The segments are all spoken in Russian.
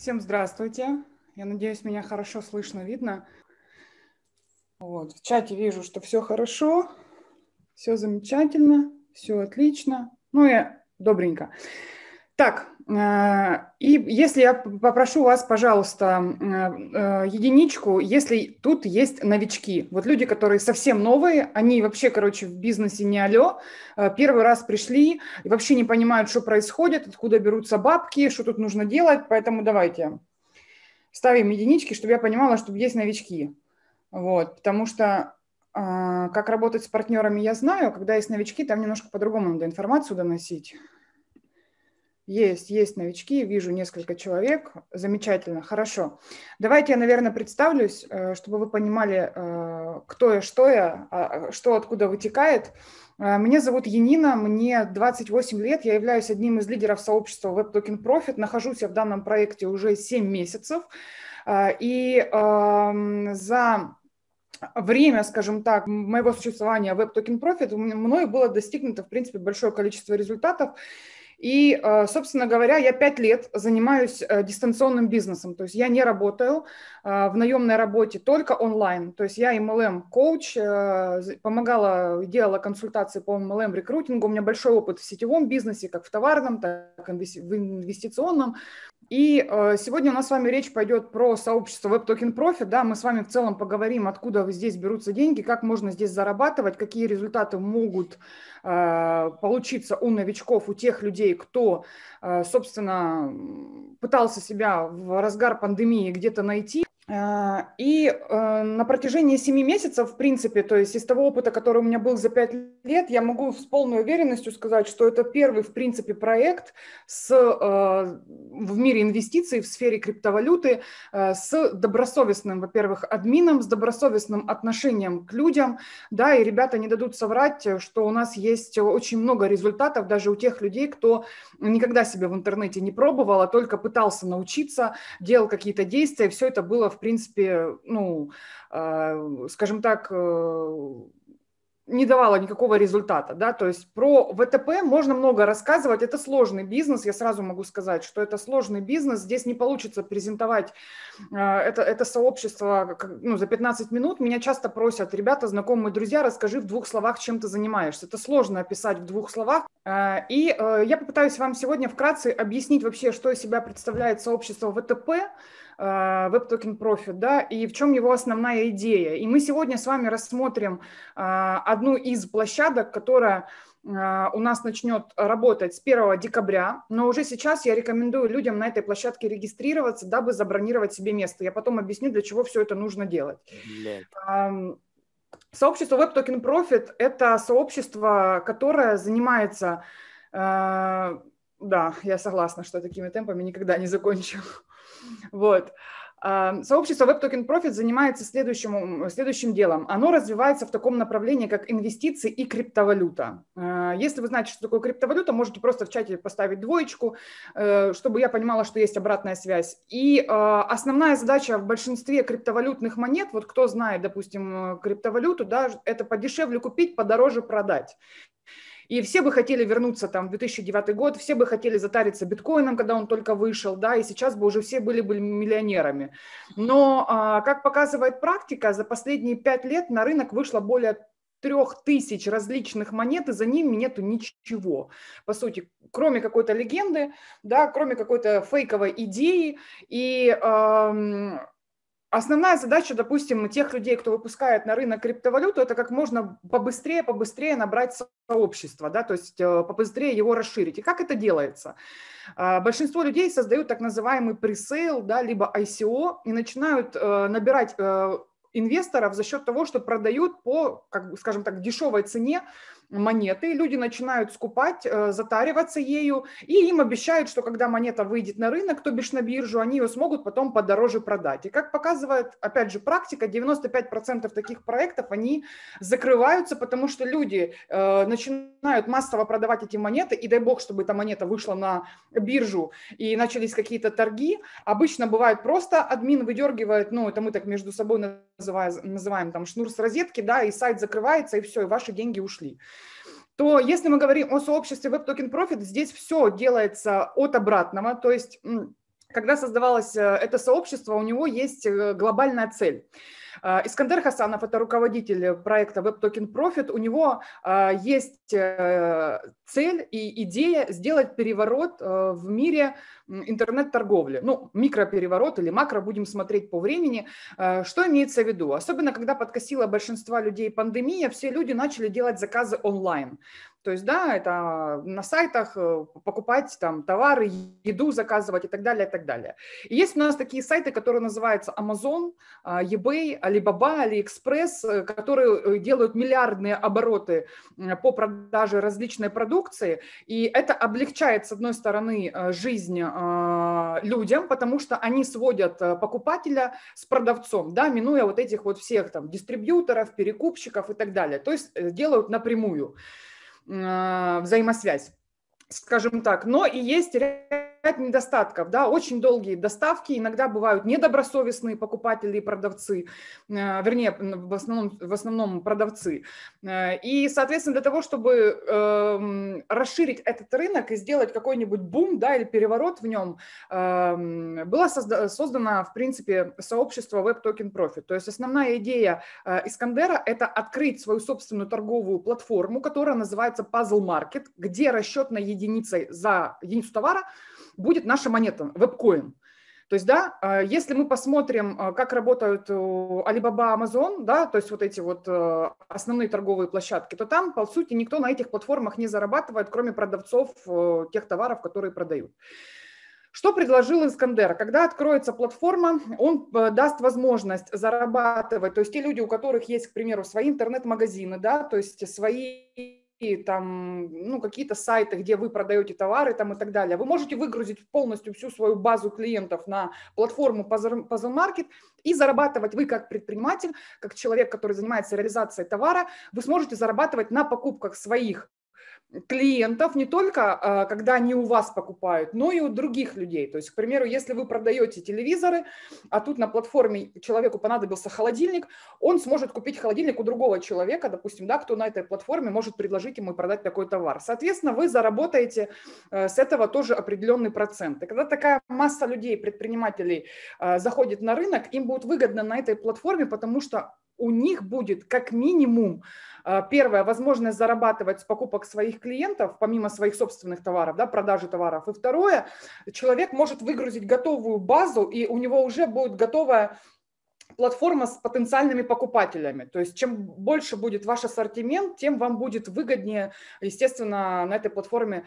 Всем здравствуйте. Я надеюсь, меня хорошо слышно, видно. Вот, в чате вижу, что все хорошо, все замечательно, все отлично. Ну и добренько. Так, Э, и если я попрошу вас, пожалуйста, э, э, единичку, если тут есть новички, вот люди, которые совсем новые, они вообще, короче, в бизнесе не алё, первый раз пришли и вообще не понимают, что происходит, откуда берутся бабки, что тут нужно делать, поэтому давайте ставим единички, чтобы я понимала, что есть новички. Вот, потому что как работать с партнерами я знаю, когда есть новички, там немножко по-другому надо информацию доносить. Есть, есть новички, вижу несколько человек. Замечательно, хорошо. Давайте я, наверное, представлюсь, э, чтобы вы понимали, э, кто я, что я, а, что откуда вытекает. Э, меня зовут Янина, мне 28 лет, я являюсь одним из лидеров сообщества Web Token Profit, нахожусь я в данном проекте уже 7 месяцев, и эм, за время, скажем так, моего существования Web Token Profit мной было достигнуто, в принципе, большое количество результатов, и, э, собственно говоря, я пять лет занимаюсь э, дистанционным бизнесом. То есть я не работаю э, в наемной работе, только онлайн. То есть я MLM-коуч, помогала, делала консультации по MLM-рекрутингу. У меня большой опыт в сетевом бизнесе, как в товарном, так и в инвестиционном. И э, сегодня у нас с вами речь пойдет про сообщество WebToken Profit. Да, мы с вами в целом поговорим, откуда здесь берутся деньги, как можно здесь зарабатывать, какие результаты могут э, получиться у новичков, у тех людей, кто, э, собственно, пытался себя в разгар пандемии где-то найти. А, и э, на протяжении 7 месяцев, в принципе, то есть из того опыта, который у меня был за 5 лет, я могу с полной уверенностью сказать, что это первый, в принципе, проект с, э, в мире инвестиций в сфере криптовалюты э, с добросовестным, во-первых, админом, с добросовестным отношением к людям. Да, и ребята не дадут соврать, что у нас есть очень много результатов даже у тех людей, кто никогда себя в интернете не пробовал, а только пытался научиться, делал какие-то действия. Все это было в принципе, ну, э, скажем так, э, не давала никакого результата, да, то есть про ВТП можно много рассказывать, это сложный бизнес, я сразу могу сказать, что это сложный бизнес, здесь не получится презентовать э, это, это сообщество ну, за 15 минут, меня часто просят, ребята, знакомые, друзья, расскажи в двух словах, чем ты занимаешься, это сложно описать в двух словах, и я попытаюсь вам сегодня вкратце объяснить вообще, что из себя представляет сообщество ВТП, а, WebToken Profit, да, и в чем его основная идея. И мы сегодня с вами рассмотрим а, одну из площадок, которая а, у нас начнет работать с 1 декабря, но уже сейчас я рекомендую людям на этой площадке регистрироваться, дабы забронировать себе место. Я потом объясню, для чего все это нужно делать. Сообщество Web Token Profit – это сообщество, которое занимается да, я согласна, что такими темпами никогда не закончу. Вот. А, сообщество Web Token Profit занимается следующим, следующим делом. Оно развивается в таком направлении, как инвестиции и криптовалюта. А, если вы знаете, что такое криптовалюта, можете просто в чате поставить двоечку, э, чтобы я понимала, что есть обратная связь. И а, основная задача в большинстве криптовалютных монет, вот кто знает, допустим, криптовалюту, да, это подешевле купить, подороже продать. И все бы хотели вернуться там в 2009 год, все бы хотели затариться биткоином, когда он только вышел, да, и сейчас бы уже все были бы миллионерами. Но, а, как показывает практика, за последние пять лет на рынок вышло более трех тысяч различных монет, и за ними нету ничего, по сути, кроме какой-то легенды, да, кроме какой-то фейковой идеи. И эм, Основная задача, допустим, тех людей, кто выпускает на рынок криптовалюту, это как можно побыстрее, побыстрее набрать сообщество, да, то есть э, побыстрее его расширить. И как это делается? А, большинство людей создают так называемый пресейл, да, либо ICO и начинают э, набирать э, инвесторов за счет того, что продают по, как, скажем так, дешевой цене монеты, люди начинают скупать, э, затариваться ею, и им обещают, что когда монета выйдет на рынок, то бишь на биржу, они ее смогут потом подороже продать. И как показывает, опять же, практика, 95% таких проектов, они закрываются, потому что люди э, начинают массово продавать эти монеты, и дай бог, чтобы эта монета вышла на биржу, и начались какие-то торги. Обычно бывает просто админ выдергивает, ну, это мы так между собой называем, называем там шнур с розетки, да, и сайт закрывается, и все, и ваши деньги ушли то если мы говорим о сообществе Web Token Profit, здесь все делается от обратного, то есть когда создавалось э, это сообщество, у него есть э, глобальная цель. Э, Искандер Хасанов, это руководитель проекта Web Token Profit, у него есть цель и идея сделать переворот э, в мире интернет-торговли. Ну, микропереворот или макро, будем смотреть по времени. Э, что имеется в виду? Особенно, когда подкосила большинство людей пандемия, все люди начали делать заказы онлайн. То есть, да, это на сайтах э, покупать там товары, еду заказывать и так далее, и так далее. И есть у нас такие сайты, которые называются Amazon, а, eBay, Alibaba, AliExpress, которые делают миллиардные обороты по продаже различной продукции, продукции, и это облегчает, с одной стороны, э, жизнь э, людям, потому что они сводят э, покупателя с продавцом, да, минуя вот этих вот всех там дистрибьюторов, перекупщиков и так далее, то есть делают напрямую взаимосвязь, скажем так. Но и есть ряд недостатков, да, очень долгие доставки, иногда бывают недобросовестные покупатели и продавцы, э, вернее, в основном, в основном продавцы. Э, и, соответственно, для того, чтобы эм, расширить этот рынок и сделать какой-нибудь бум, да, или переворот в нем, эм, было создано, в принципе, сообщество Web Token Profit. То есть основная идея э, Искандера – это открыть свою собственную торговую платформу, которая называется Puzzle Market, где расчетная единицей за единицу товара – будет наша монета, вебкоин. То есть, да, а, если мы посмотрим, а, как работают э, Alibaba, Amazon, да, то есть вот эти вот э, основные торговые площадки, то там, по сути, никто на этих платформах не зарабатывает, кроме продавцов э, тех товаров, которые продают. Что предложил Искандер? Когда откроется платформа, он даст возможность зарабатывать, то есть те люди, у которых есть, к примеру, свои интернет-магазины, да, то есть свои там, ну, какие-то сайты, где вы продаете товары там и так далее. Вы можете выгрузить полностью всю свою базу клиентов на платформу Puzzle Market и зарабатывать вы как предприниматель, как человек, который занимается реализацией товара, вы сможете зарабатывать на покупках своих клиентов не только, а, когда они у вас покупают, но и у других людей. То есть, к примеру, если вы продаете телевизоры, а тут на платформе человеку понадобился холодильник, он сможет купить холодильник у другого человека, допустим, да, кто на этой платформе может предложить ему продать такой товар. Соответственно, вы заработаете э, с этого тоже определенный процент. И когда такая масса людей, предпринимателей э, заходит на рынок, им будет выгодно на этой платформе, потому что у них будет как минимум а, первое возможность зарабатывать с покупок своих клиентов, помимо своих собственных товаров, да, продажи товаров. И второе, человек может выгрузить готовую базу, и у него уже будет готовая платформа с потенциальными покупателями. То есть чем больше будет ваш ассортимент, тем вам будет выгоднее, естественно, на этой платформе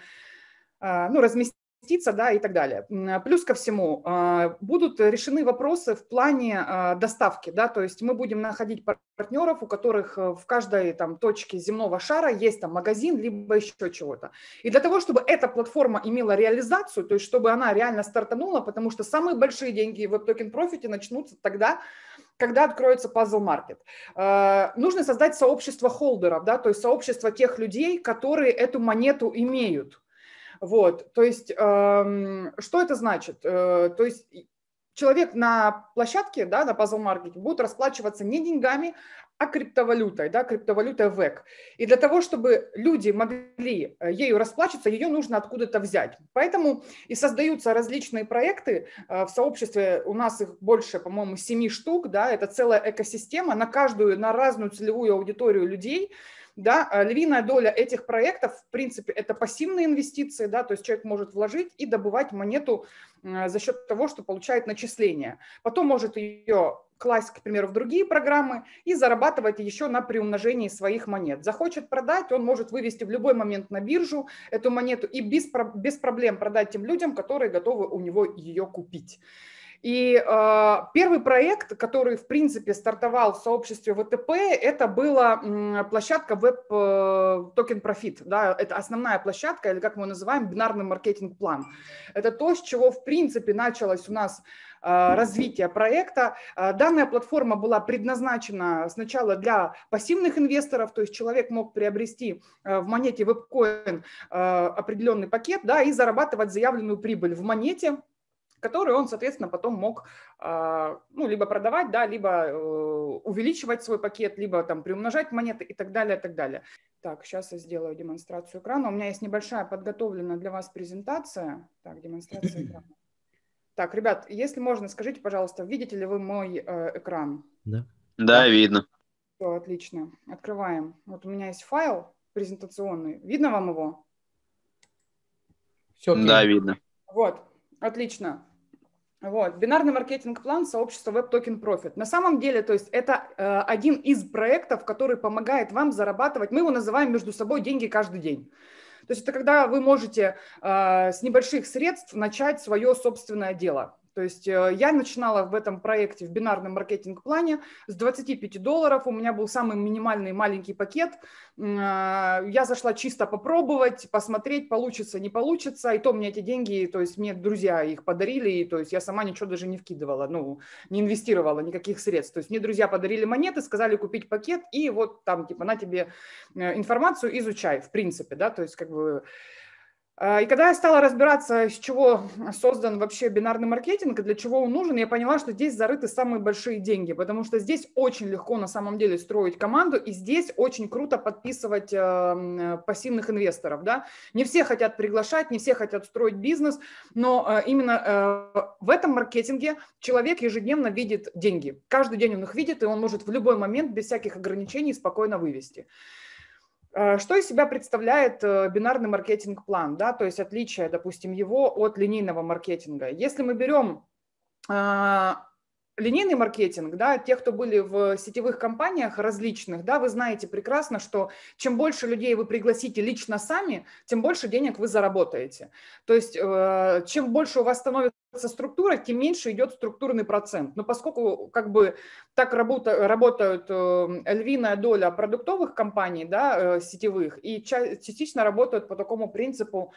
а, ну, разместить инвестиция, да, и так далее. А, плюс ко всему, а, будут решены вопросы в плане а, доставки, да, то есть мы будем находить партнеров, у которых э, в каждой там точке земного шара есть там магазин, либо еще чего-то. И для того, чтобы эта платформа имела реализацию, то есть чтобы она реально стартанула, потому что самые большие деньги в WebToken Profit начнутся тогда, когда откроется пазл маркет. Нужно создать сообщество холдеров, да, то есть сообщество тех людей, которые эту монету имеют, вот, то есть, эм, что это значит? Э, то есть, человек на площадке, да, на Puzzle Market будет расплачиваться не деньгами, а криптовалютой, да, криптовалютой ВЭК. И для того, чтобы люди могли э, ею расплачиваться, ее нужно откуда-то взять. Поэтому и создаются различные проекты э, в сообществе, у нас их больше, по-моему, семи штук, да, это целая экосистема на каждую, на разную целевую аудиторию людей, да, а львиная доля этих проектов, в принципе, это пассивные инвестиции, да, то есть человек может вложить и добывать монету э, за счет того, что получает начисление. Потом может ее класть, к примеру, в другие программы и зарабатывать еще на приумножении своих монет. Захочет продать, он может вывести в любой момент на биржу эту монету и без, без проблем продать тем людям, которые готовы у него ее купить. И э, первый проект, который, в принципе, стартовал в сообществе ВТП, это была э, площадка Web э, Token Profit. Да? Это основная площадка, или как мы называем, бинарный маркетинг-план. Это то, с чего, в принципе, началось у нас а, развития проекта. А, данная платформа была предназначена сначала для пассивных инвесторов, то есть человек мог приобрести э, в монете WebCoin э, определенный пакет да, и зарабатывать заявленную прибыль в монете, который он, соответственно, потом мог а, ну, либо продавать, да, либо э, увеличивать свой пакет, либо там приумножать монеты и так далее, и так далее. Так, сейчас я сделаю демонстрацию экрана. У меня есть небольшая подготовленная для вас презентация. Так, демонстрация экрана. Так, ребят, если можно, скажите, пожалуйста, видите ли вы мой э, экран? Да. Да, видно. Все, отлично. Открываем. Вот у меня есть файл презентационный. Видно вам его? Все, да, видно. Вот, отлично. Вот, бинарный маркетинг-план сообщества Web Token Profit. На самом деле, то есть это э, один из проектов, который помогает вам зарабатывать, мы его называем между собой деньги каждый день. То есть это когда вы можете э, с небольших средств начать свое собственное дело. То есть э, я начинала в этом проекте в бинарном маркетинг-плане с 25 долларов. У меня был самый минимальный маленький пакет. А, я зашла чисто попробовать, посмотреть, получится, не получится. И то мне эти деньги, то есть мне друзья их подарили. И, то есть я сама ничего даже не вкидывала, ну, не инвестировала никаких средств. То есть мне друзья подарили монеты, сказали купить пакет и вот там типа на тебе э, информацию, изучай, в принципе, да, то есть как бы а, и когда я стала разбираться, с чего создан вообще бинарный маркетинг и для чего он нужен, я поняла, что здесь зарыты самые большие деньги, потому что здесь очень легко на самом деле строить команду, и здесь очень круто подписывать э, э, пассивных инвесторов. Да? Не все хотят приглашать, не все хотят строить бизнес, но э, именно в этом маркетинге человек ежедневно видит деньги. Каждый день он их видит, и он может в любой момент без всяких ограничений спокойно вывести. Э, что из себя представляет э, бинарный маркетинг-план, да, то есть отличие, допустим, его от линейного маркетинга? Если мы берем а, линейный маркетинг, да, те, кто были в сетевых компаниях различных, да, вы знаете прекрасно, что чем больше людей вы пригласите лично сами, тем больше денег вы заработаете. То есть э, чем больше у вас становится со структурой тем меньше идет структурный процент. Но поскольку как бы так работа, работают э, львиная доля продуктовых компаний, да, э, сетевых, и частично работают по такому принципу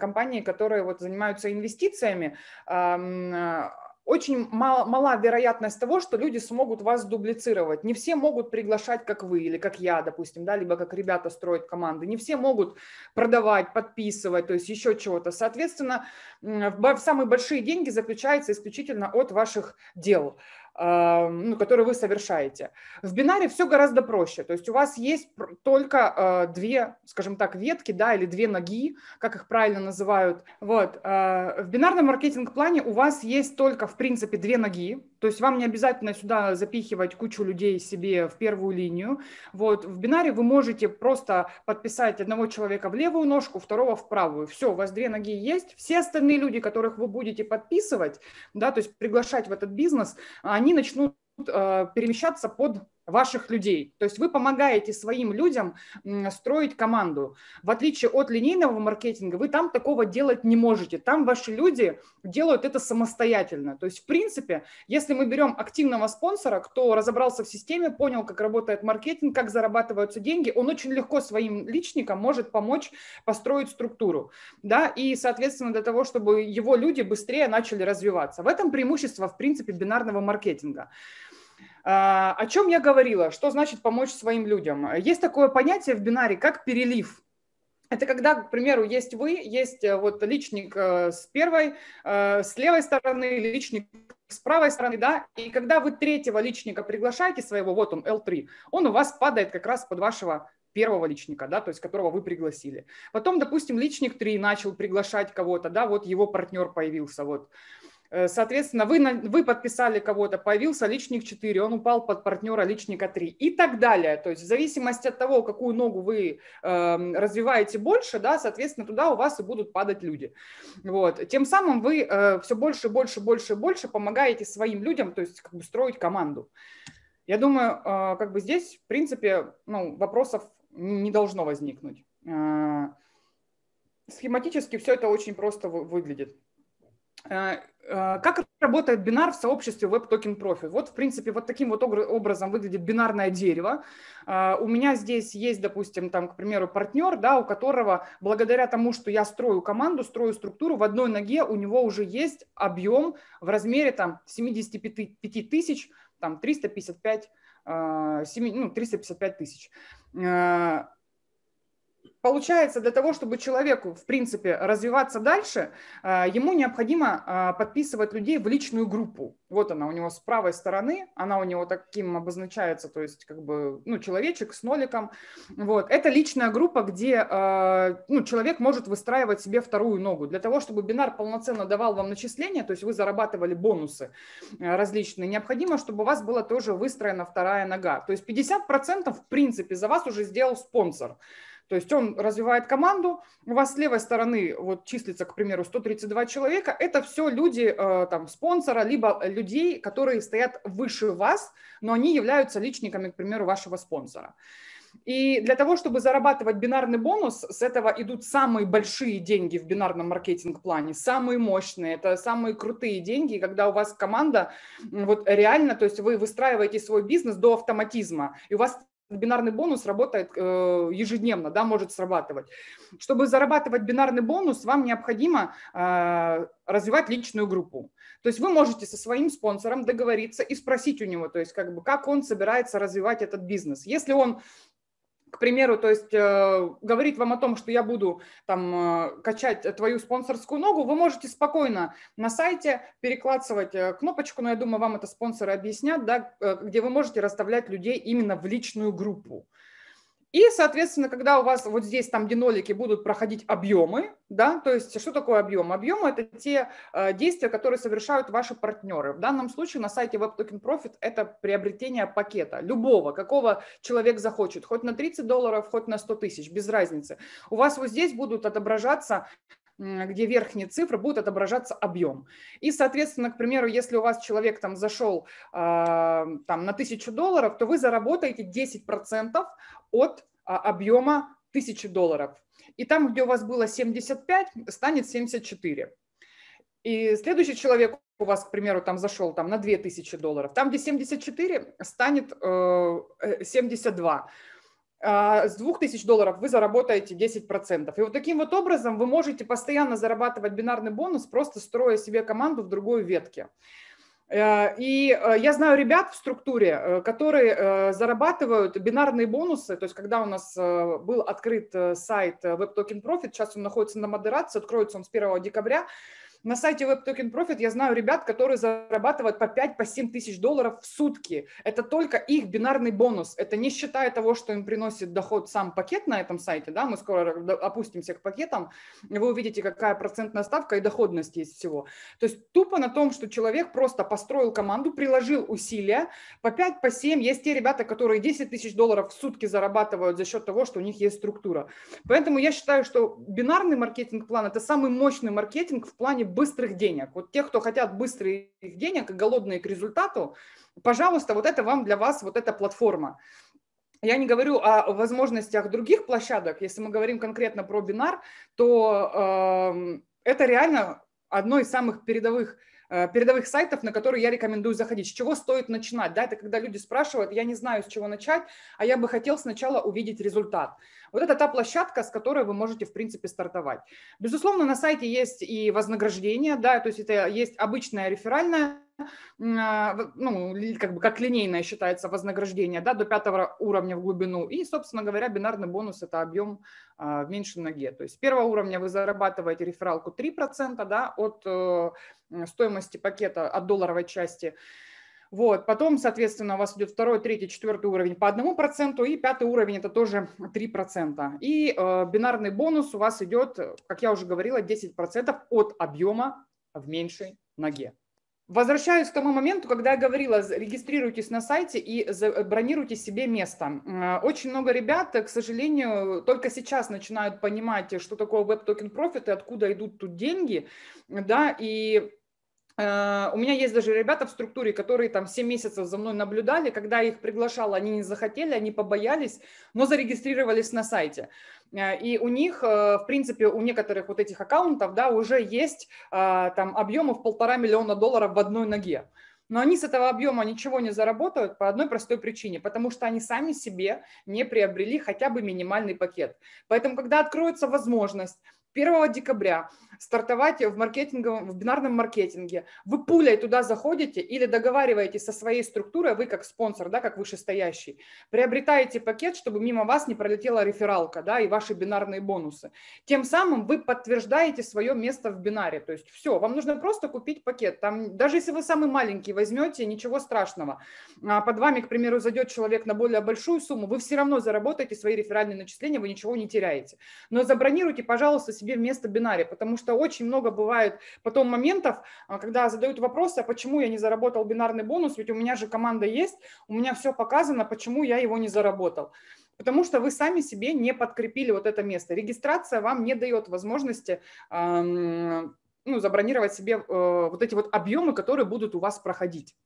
компании, которые вот занимаются инвестициями, э, очень мало, мала вероятность того, что люди смогут вас дублицировать. Не все могут приглашать, как вы или как я, допустим, да, либо как ребята строят команды. Не все могут продавать, подписывать, то есть еще чего-то. Соответственно, самые большие деньги заключаются исключительно от ваших дел. А, ну, которые вы совершаете. В бинаре все гораздо проще, то есть у вас есть только а, две, скажем так, ветки, да, или две ноги, как их правильно называют. Вот. А, в бинарном маркетинг-плане у вас есть только, в принципе, две ноги, то есть вам не обязательно сюда запихивать кучу людей себе в первую линию. Вот, в бинаре вы можете просто подписать одного человека в левую ножку, второго в правую. Все, у вас две ноги есть. Все остальные люди, которых вы будете подписывать, да, то есть приглашать в этот бизнес, они начнут э, перемещаться под ваших людей. То есть вы помогаете своим людям строить команду. В отличие от линейного маркетинга, вы там такого делать не можете. Там ваши люди делают это самостоятельно. То есть, в принципе, если мы берем активного спонсора, кто разобрался в системе, понял, как работает маркетинг, как зарабатываются деньги, он очень легко своим личникам может помочь построить структуру. Да? И, соответственно, для того, чтобы его люди быстрее начали развиваться. В этом преимущество, в принципе, бинарного маркетинга. А, о чем я говорила? Что значит помочь своим людям? Есть такое понятие в бинаре, как перелив. Это когда, к примеру, есть вы, есть э, вот личник э, с первой, э, с левой стороны, личник с правой стороны, да, и когда вы третьего личника приглашаете своего, вот он, L3, он у вас падает как раз под вашего первого личника, да, то есть которого вы пригласили. Потом, допустим, личник 3 начал приглашать кого-то, да, вот его партнер появился, вот. Э, соответственно, вы, вы подписали кого-то, появился личник 4, он упал под партнера личника 3 и так далее. То есть в зависимости от того, какую ногу вы э, развиваете больше, да, соответственно, туда у вас и будут падать люди. Вот. Тем самым вы э, все больше, больше, больше, больше помогаете своим людям, то есть как бы строить команду. Я думаю, э, как бы здесь, в принципе, ну, вопросов не должно возникнуть. Э, схематически все это очень просто выглядит. Э, э, как работает бинар в сообществе Web Token Profit? Вот, в принципе, вот таким вот образом выглядит бинарное дерево. Э, у меня здесь есть, допустим, там, к примеру, партнер, да, у которого благодаря тому, что я строю команду, строю структуру, в одной ноге у него уже есть объем в размере там 75 тысяч, там 355 7, ну, 355 тысяч получается, для того, чтобы человеку, в принципе, развиваться дальше, э, ему необходимо э, подписывать людей в личную группу. Вот она у него с правой стороны, она у него таким обозначается, то есть как бы, ну, человечек с ноликом. Вот. Это личная группа, где э, ну, человек может выстраивать себе вторую ногу. Для того, чтобы бинар полноценно давал вам начисления, то есть вы зарабатывали бонусы различные, необходимо, чтобы у вас была тоже выстроена вторая нога. То есть 50% в принципе за вас уже сделал спонсор. То есть он развивает команду, у вас с левой стороны вот числится, к примеру, 132 человека, это все люди э, там спонсора, либо людей, которые стоят выше вас, но они являются личниками, к примеру, вашего спонсора. И для того, чтобы зарабатывать бинарный бонус, с этого идут самые большие деньги в бинарном маркетинг-плане, самые мощные, это самые крутые деньги, когда у вас команда вот реально, то есть вы выстраиваете свой бизнес до автоматизма, и у вас бинарный бонус работает э, ежедневно, да, может срабатывать. Чтобы зарабатывать бинарный бонус, вам необходимо э, развивать личную группу. То есть вы можете со своим спонсором договориться и спросить у него, то есть как бы как он собирается развивать этот бизнес. Если он к примеру, то есть э, говорит вам о том, что я буду там э, качать твою спонсорскую ногу, вы можете спокойно на сайте перекладывать э, кнопочку, но я думаю, вам это спонсоры объяснят, да, э, где вы можете расставлять людей именно в личную группу. И, соответственно, когда у вас вот здесь там, динолики будут проходить объемы, да, то есть что такое объем? Объемы это те э, действия, которые совершают ваши партнеры. В данном случае на сайте Web Token Profit это приобретение пакета, любого, какого человек захочет, хоть на 30 долларов, хоть на 100 тысяч, без разницы. У вас вот здесь будут отображаться где верхние цифры будут отображаться объем. И, соответственно, к примеру, если у вас человек там зашел а, там, на 1000 долларов, то вы заработаете 10% от а, объема 1000 долларов. И там, где у вас было 75, станет 74. И следующий человек у вас, к примеру, там зашел там, на 2000 долларов, там, где 74, станет 72. Э, э, а, с 2000 долларов вы заработаете 10%. И вот таким вот образом вы можете постоянно зарабатывать бинарный бонус, просто строя себе команду в другой ветке. Э, и э, я знаю ребят в структуре, э, которые зарабатывают бинарные бонусы. То есть, когда у нас был открыт сайт WebToken Profit, сейчас он находится на модерации, откроется он с 1 декабря, на сайте Web Token Profit я знаю ребят, которые зарабатывают по 5-7 по тысяч долларов в сутки. Это только их бинарный бонус. Это не считая того, что им приносит доход сам пакет на этом сайте. Да? Мы скоро опустимся к пакетам. Вы увидите, какая процентная ставка и доходность есть всего. То есть тупо на том, что человек просто построил команду, приложил усилия. По 5-7 по 7 есть те ребята, которые 10 тысяч долларов в сутки зарабатывают за счет того, что у них есть структура. Поэтому я считаю, что бинарный маркетинг-план – это самый мощный маркетинг в плане быстрых денег. Вот те, кто хотят быстрых денег и голодные к результату, пожалуйста, вот это вам для вас, вот эта платформа. Я не говорю о возможностях других площадок. Если мы говорим конкретно про бинар, то э, это реально одно из самых передовых э, передовых сайтов, на которые я рекомендую заходить. С чего стоит начинать? Да, это когда люди спрашивают, я не знаю, с чего начать, а я бы хотел сначала увидеть результат. Вот это та площадка, с которой вы можете, в принципе, стартовать. Безусловно, на сайте есть и вознаграждение, да, то есть это есть обычная реферальная ну, как бы как линейное считается вознаграждение, да, до пятого уровня в глубину. И, собственно говоря, бинарный бонус – это объем в а, меньшей ноге. То есть с первого уровня вы зарабатываете рефералку 3% да, от э, стоимости пакета, от долларовой части – вот. Потом, соответственно, у вас идет второй, третий, четвертый уровень по одному проценту, и пятый уровень это тоже 3%. И э, бинарный бонус у вас идет, как я уже говорила, 10% от объема в меньшей ноге. Возвращаюсь к тому моменту, когда я говорила, регистрируйтесь на сайте и бронируйте себе место. Э, очень много ребят, э, к сожалению, только сейчас начинают понимать, э, что такое веб-токен профит и откуда идут тут деньги. Да, и Э, у меня есть даже ребята в структуре, которые там 7 месяцев за мной наблюдали, когда я их приглашала, они не захотели, они побоялись, но зарегистрировались на сайте. Э, и у них, э, в принципе, у некоторых вот этих аккаунтов, да, уже есть там объемы в полтора миллиона долларов в одной ноге но они с этого объема ничего не заработают по одной простой причине, потому что они сами себе не приобрели хотя бы минимальный пакет. Поэтому, когда откроется возможность 1 декабря стартовать в маркетинговом, в бинарном маркетинге. Вы пулей туда заходите или договариваетесь со своей структурой, вы как спонсор, да, как вышестоящий, приобретаете пакет, чтобы мимо вас не пролетела рефералка, да, и ваши бинарные бонусы. Тем самым вы подтверждаете свое место в бинаре. То есть все, вам нужно просто купить пакет. Там, даже если вы самый маленький возьмете, ничего страшного. А под вами, к примеру, зайдет человек на более большую сумму, вы все равно заработаете свои реферальные начисления, вы ничего не теряете. Но забронируйте, пожалуйста, себе вместо бинария, потому что очень много бывает потом моментов, а, когда задают вопросы, а почему я не заработал бинарный бонус, ведь у меня же команда есть, у меня все показано, почему я его не заработал потому что вы сами себе не подкрепили вот это место. Регистрация вам не дает возможности ну, забронировать себе э, вот эти вот объемы, которые будут у вас проходить.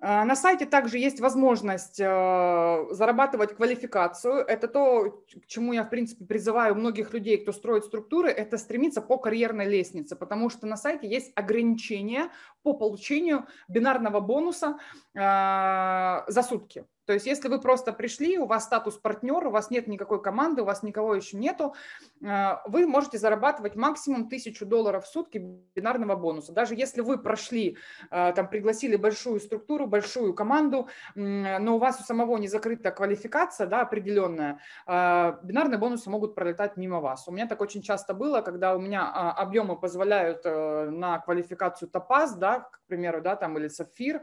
А, на сайте также есть возможность а, зарабатывать квалификацию. Это то, к чему я, в принципе, призываю многих людей, кто строит структуры, это стремиться по карьерной лестнице, потому что на сайте есть ограничения по получению бинарного бонуса а, за сутки. То есть если вы просто пришли, у вас статус партнер, у вас нет никакой команды, у вас никого еще нету, а, вы можете зарабатывать максимум 1000 долларов в сутки бинарного бонуса. Даже если вы прошли, а, там, пригласили большую структуру, большую команду, но у вас у самого не закрыта квалификация да, определенная, а, бинарные бонусы могут пролетать мимо вас. У меня так очень часто было, когда у меня объемы позволяют э, на квалификацию топаз, да, к примеру, да, там, или сапфир,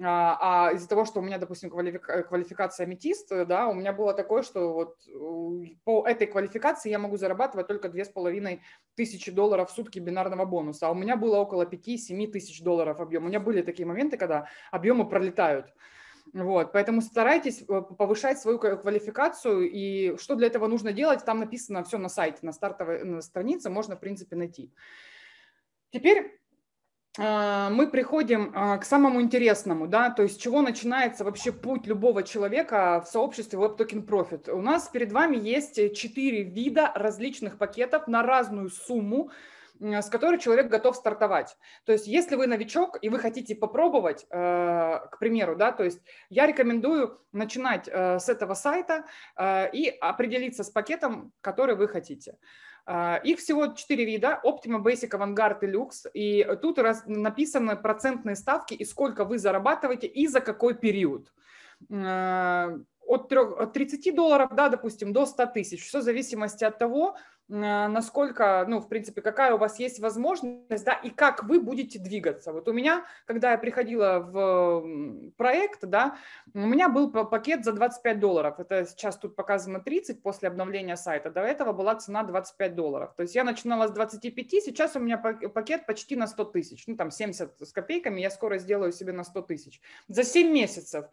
а из-за того, что у меня, допустим, квалификация квалификация аметист, э, да, у меня было такое, что вот э, по этой квалификации я могу зарабатывать только две с половиной тысячи долларов в сутки бинарного бонуса, а у меня было около 5-7 тысяч долларов объем. У меня были такие моменты, когда объемы пролетают. Вот, поэтому старайтесь э, повышать свою квалификацию, и что для этого нужно делать, там написано все на сайте, на стартовой на странице можно, в принципе, найти. Теперь а, мы приходим а, к самому интересному, да, то есть чего начинается вообще путь любого человека в сообществе Web Token Profit. У нас перед вами есть четыре вида различных пакетов на разную сумму, с которой человек готов стартовать. То есть, если вы новичок и вы хотите попробовать, а, к примеру, да, то есть я рекомендую начинать с этого сайта и определиться с пакетом, который вы хотите. А, их всего четыре вида – Optima, Basic, Avantgarde и Lux. И тут написаны процентные ставки и сколько вы зарабатываете и за какой период. А, от 30 долларов, да, допустим, до 100 тысяч. Все в зависимости от того, а, насколько, ну, в принципе, какая у вас есть возможность, да, и как вы будете двигаться. Вот у меня, когда я приходила в проект, да, у меня был пакет за 25 долларов. Это сейчас тут показано 30 после обновления сайта. До этого была цена 25 долларов. То есть я начинала с 25, сейчас у меня пакет почти на 100 тысяч. Ну, там 70 с копейками, я скоро сделаю себе на 100 тысяч. За 7 месяцев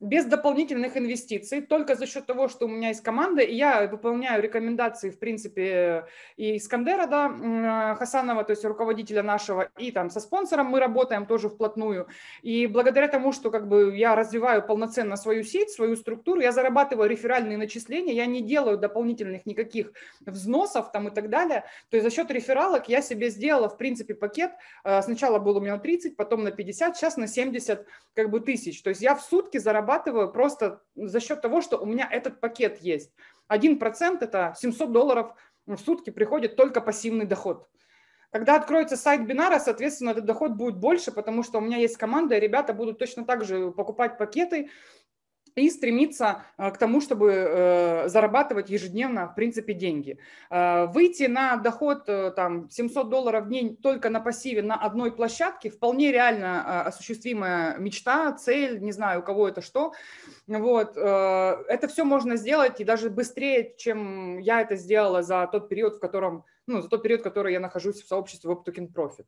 без дополнительных инвестиций, только за счет того, что у меня есть команда, и я выполняю рекомендации, в принципе, и Искандера, да, Хасанова, то есть руководителя нашего, и там со спонсором мы работаем тоже вплотную. И благодаря тому, что как бы я развиваю полноценно свою сеть, свою структуру, я зарабатываю реферальные начисления, я не делаю дополнительных никаких взносов там и так далее. То есть за счет рефералок я себе сделала, в принципе, пакет. Э, сначала был у меня на 30, потом на 50, сейчас на 70 как бы тысяч. То есть я в сутки зарабатываю зарабатываю просто за счет того, что у меня этот пакет есть. Один процент это 700 долларов в сутки приходит только пассивный доход. Когда откроется сайт бинара, соответственно, этот доход будет больше, потому что у меня есть команда, и ребята будут точно так же покупать пакеты, и стремиться э, к тому, чтобы э, зарабатывать ежедневно, в принципе, деньги. Э, выйти на доход там, 700 долларов в день только на пассиве на одной площадке вполне реально осуществимая мечта, цель, не знаю, у кого это что. Вот. Это все можно сделать и даже быстрее, чем я это сделала за тот период, в котором, ну, за тот период, в который я нахожусь в сообществе WebToken Profit.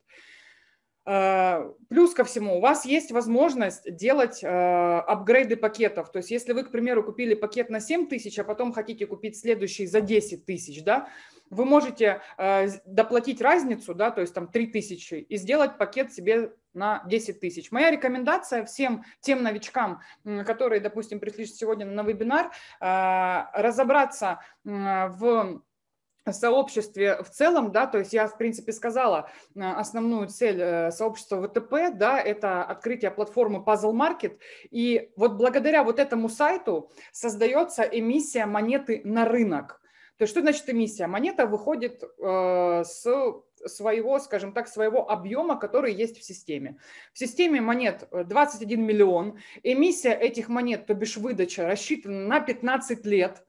Э, плюс ко всему, у вас есть возможность делать э, апгрейды пакетов. То есть если вы, к примеру, купили пакет на 7 тысяч, а потом хотите купить следующий за 10 тысяч, да, вы можете э, доплатить разницу, да, то есть там 3 тысячи, и сделать пакет себе на 10 тысяч. Моя рекомендация всем тем новичкам, которые, допустим, пришли сегодня на вебинар, разобраться в сообществе в целом, да, то есть я, в принципе, сказала э, основную цель э, сообщества ВТП, да, это открытие платформы Puzzle Market, и вот благодаря вот этому сайту создается эмиссия монеты на рынок. То есть что значит эмиссия? Монета выходит э, с своего, скажем так, своего объема, который есть в системе. В системе монет 21 э, миллион. Эмиссия этих монет, то бишь выдача, рассчитана на 15 лет.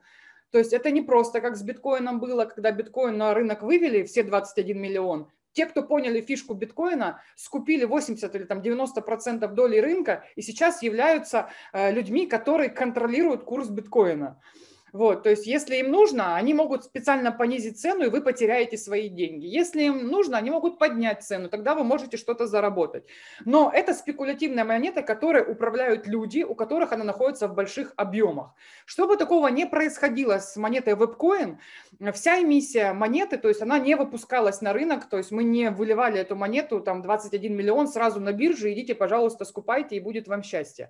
То есть это не просто как с биткоином было, когда биткоин на рынок вывели, все 21 миллион. Те, кто поняли фишку биткоина, скупили 80 или там 90 процентов доли рынка и сейчас являются э, людьми, которые контролируют курс биткоина. Вот, то есть, если им нужно, они могут специально понизить цену, и вы потеряете свои деньги. Если им нужно, они могут поднять цену, тогда вы можете что-то заработать. Но это спекулятивная монета, которой управляют люди, у которых она находится в больших объемах. Чтобы такого не происходило с монетой WebCoin, вся эмиссия монеты, то есть она не выпускалась на рынок, то есть мы не выливали эту монету, там 21 миллион сразу на биржу, идите, пожалуйста, скупайте, и будет вам счастье.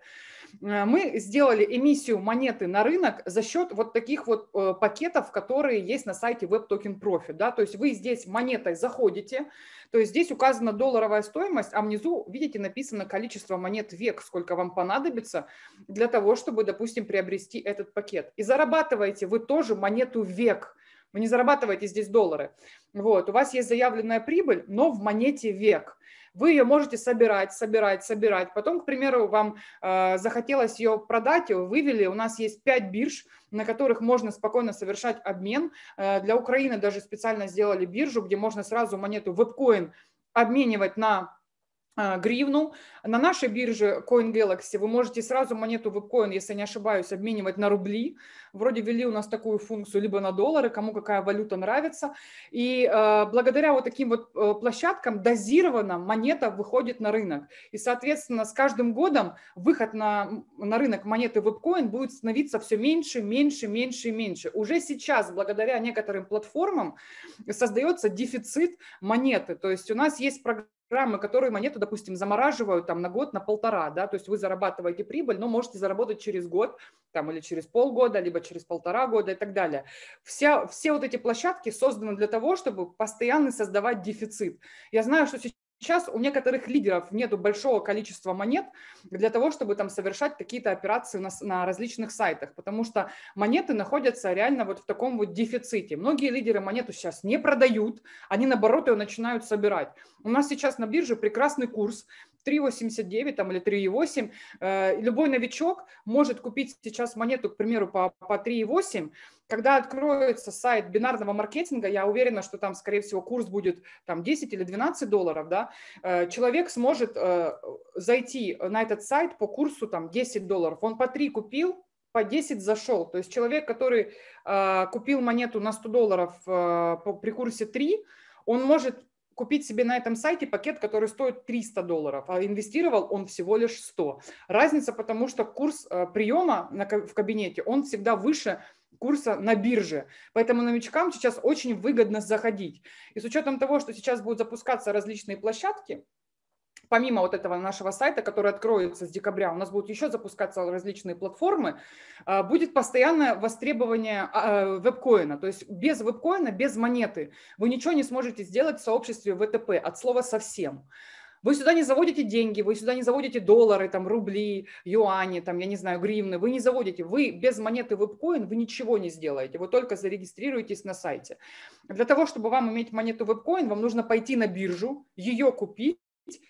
Э, мы сделали эмиссию монеты на рынок за счет вот таких вот э, пакетов, которые есть на сайте WebToken Profit. Да? То есть вы здесь монетой заходите, то есть здесь указана долларовая стоимость, а внизу, видите, написано количество монет век, сколько вам понадобится для того, чтобы, допустим, приобрести этот пакет. И зарабатываете вы тоже монету век – вы не зарабатываете здесь доллары. Вот, у вас есть заявленная прибыль, но в монете век вы ее можете собирать, собирать, собирать. Потом, к примеру, вам э, захотелось ее продать, ее вывели. У нас есть 5 бирж, на которых можно спокойно совершать обмен. Э, для Украины даже специально сделали биржу, где можно сразу монету вебкоин обменивать на а, гривну. На нашей бирже Coin вы можете сразу монету вебкоин, если не ошибаюсь, обменивать на рубли. Вроде ввели у нас такую функцию либо на доллары, кому какая валюта нравится. И э, благодаря вот таким вот э, площадкам дозированно монета выходит на рынок. И, соответственно, с каждым годом выход на, на рынок монеты вебкоин будет становиться все меньше, меньше, меньше и меньше. Уже сейчас, благодаря некоторым платформам, создается дефицит монеты. То есть у нас есть программа программы, которые монету, допустим, замораживают там на год, на полтора, да, то есть вы зарабатываете прибыль, но можете заработать через год, там, или через полгода, либо через полтора года и так далее. Вся, все вот эти площадки созданы для того, чтобы постоянно создавать дефицит. Я знаю, что сейчас Сейчас у некоторых лидеров нету большого количества монет для того, чтобы там совершать какие-то операции на, на различных сайтах, потому что монеты находятся реально вот в таком вот дефиците. Многие лидеры монету сейчас не продают, они наоборот ее начинают собирать. У нас сейчас на бирже прекрасный курс, 3,89 там, или 3,8. Э, любой новичок может купить сейчас монету, к примеру, по, по 3,8. Когда откроется сайт бинарного маркетинга, я уверена, что там, скорее всего, курс будет там, 10 или 12 долларов, да, э, человек сможет э, зайти на этот сайт по курсу там, 10 долларов. Он по 3 купил, по 10 зашел. То есть человек, который купил монету на 100 долларов по, при курсе 3, он может купить себе на этом сайте пакет, который стоит 300 долларов, а инвестировал он всего лишь 100. Разница потому, что курс э, приема в кабинете, он всегда выше курса на бирже. Поэтому новичкам сейчас очень выгодно заходить. И с учетом того, что сейчас будут запускаться различные площадки, помимо вот этого нашего сайта, который откроется с декабря, у нас будут еще запускаться различные платформы, а, будет постоянное востребование а, э, вебкоина. То есть без вебкоина, без монеты вы ничего не сможете сделать в сообществе ВТП от слова совсем. Вы сюда не заводите деньги, вы сюда не заводите доллары, там, рубли, юани, там, я не знаю, гривны. Вы не заводите. Вы без монеты вебкоин вы ничего не сделаете. Вы только зарегистрируетесь на сайте. Для того, чтобы вам иметь монету вебкоин, вам нужно пойти на биржу, ее купить,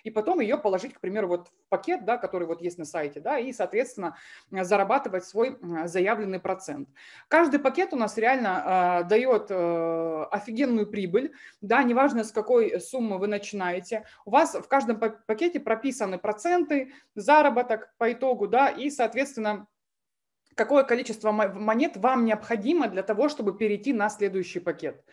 и потом ее положить, к примеру, вот в пакет, да, который вот есть на сайте, да, и, соответственно, э, зарабатывать свой э, заявленный процент. Каждый пакет у нас реально э, дает э, офигенную прибыль, да, неважно, с какой суммы вы начинаете. У вас в каждом пакете прописаны проценты, заработок по итогу, да, и, соответственно, какое количество монет вам необходимо для того, чтобы перейти на следующий пакет.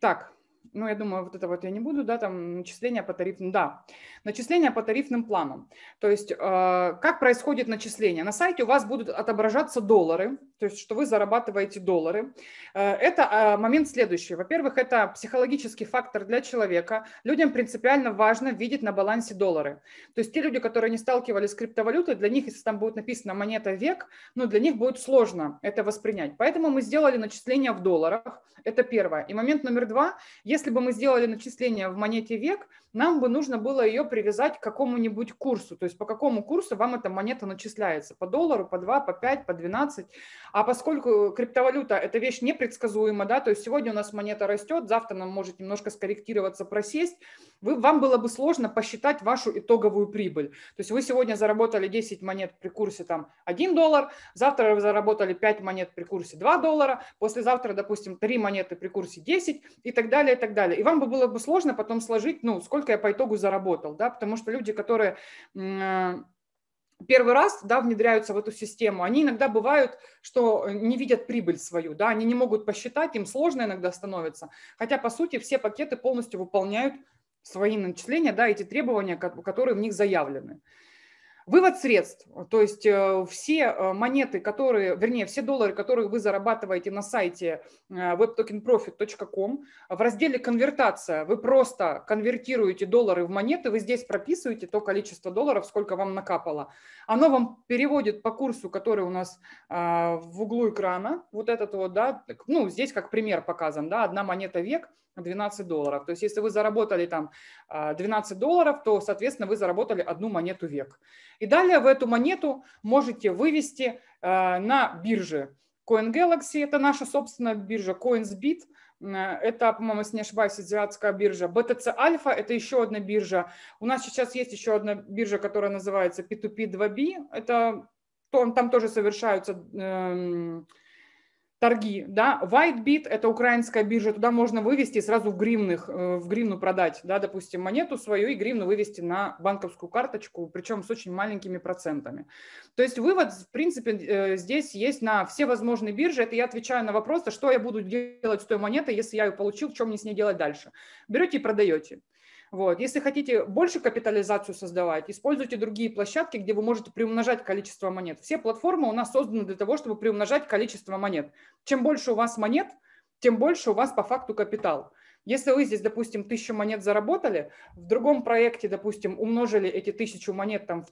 Так, ну, я думаю, вот это вот я не буду, да, там начисления по тарифным, да, начисления по тарифным планам. То есть э, как происходит начисление? На сайте у вас будут отображаться доллары, то есть что вы зарабатываете доллары. Э, это а, момент следующий. Во-первых, это психологический фактор для человека. Людям принципиально важно видеть на балансе доллары. То есть те люди, которые не сталкивались с криптовалютой, для них, если там будет написано монета век, ну, для них будет сложно это воспринять. Поэтому мы сделали начисление в долларах. Это первое. И момент номер два. Если бы мы сделали начисление в монете век, нам бы нужно было ее привязать к какому-нибудь курсу, то есть по какому курсу вам эта монета начисляется, по доллару, по 2, по 5, по 12, а поскольку криптовалюта – это вещь непредсказуема, да, то есть сегодня у нас монета растет, завтра она может немножко скорректироваться, просесть, вы, вам было бы сложно посчитать вашу итоговую прибыль. То есть вы сегодня заработали 10 монет при курсе там 1 доллар, завтра вы заработали 5 монет при курсе 2 доллара, послезавтра, допустим, 3 монеты при курсе 10 и так далее, и так далее. И вам бы было бы сложно потом сложить, ну, сколько я по итогу заработал, да, потому что люди, которые первый раз да, внедряются в эту систему, они иногда бывают, что не видят прибыль свою, да, они не могут посчитать, им сложно иногда становится. Хотя, по сути, все пакеты полностью выполняют свои начисления, да, эти требования, которые в них заявлены. Вывод средств, то есть э, все э, монеты, которые, вернее, все доллары, которые вы зарабатываете на сайте э, webtokenprofit.com, в разделе «Конвертация» вы просто конвертируете доллары в монеты, вы здесь прописываете то количество долларов, сколько вам накапало. Оно вам переводит по курсу, который у нас в углу экрана, вот этот вот, да, ну, здесь как пример показан, да, одна монета век – 12 долларов. То есть если вы заработали там 12 а, долларов, то, соответственно, вы заработали одну монету век. И далее вы эту монету можете вывести а, на бирже Coin Galaxy, это наша собственная биржа CoinsBit, это, по-моему, если не ошибаюсь, азиатская биржа. BTC Alpha – это еще одна биржа. У нас сейчас есть еще одна биржа, которая называется P2P2B. Это, там тоже совершаются эм, торги, да, Whitebit это украинская биржа, туда можно вывести сразу в гривных, э, в гривну продать, да, допустим, монету свою и гривну вывести на банковскую карточку, причем с очень маленькими процентами. То есть вывод, в принципе, э, здесь есть на все возможные биржи, это я отвечаю на вопрос, а что я буду делать с той монетой, если я ее получил, в чем мне с ней делать дальше. Берете и продаете. Вот. Если хотите больше капитализацию создавать, используйте другие площадки, где вы можете приумножать количество монет. Все платформы у нас созданы для того, чтобы приумножать количество монет. Чем больше у вас монет, тем больше у вас по факту капитал. Если вы здесь, допустим, тысячу монет заработали, в другом проекте, допустим, умножили эти тысячу монет там, в